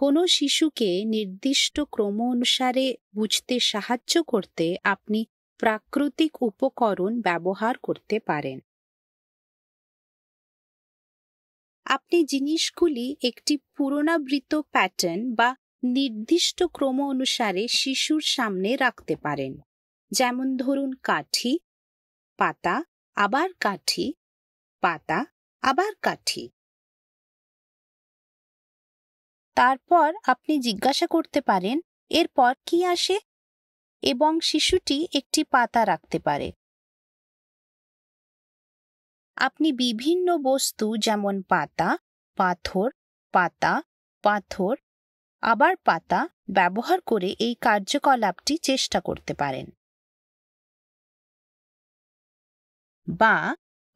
কোনো শিশুকে নির্দিষ্ট ক্রম অনুসারে বুঝতে সাহায্য করতে আপনি প্রাকৃতিক উপকরণ ব্যবহার করতে পারেন আপনি জিনিসগুলি একটি পুরনাবৃত প্যাটার্ন বা নির্দিষ্ট ক্রম অনুসারে শিশুর সামনে রাখতে পারেন যেমন ধরুন কাঠি পাতা আবার কাঠি পাতা আবার কাঠি তারপর আপনি জিজ্ঞাসা করতে পারেন এরপর কি আসে এবং শিশুটি একটি পাতা রাখতে পারে আপনি বিভিন্ন বস্তু যেমন পাতা পাথর পাতা পাথর আবার পাতা ব্যবহার করে এই কার্যকলাপটি চেষ্টা করতে পারেন বা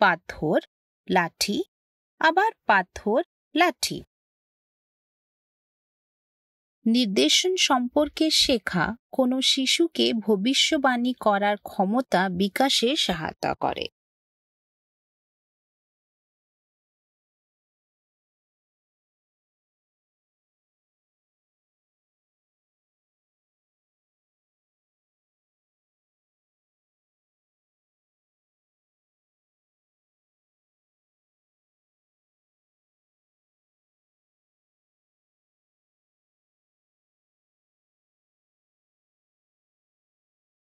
পাথর লাঠি আবার পাথর লাঠি নির্দেশন সম্পর্কে শেখা কোনো শিশুকে ভবিষ্যবাণী করার ক্ষমতা বিকাশে সহায়তা করে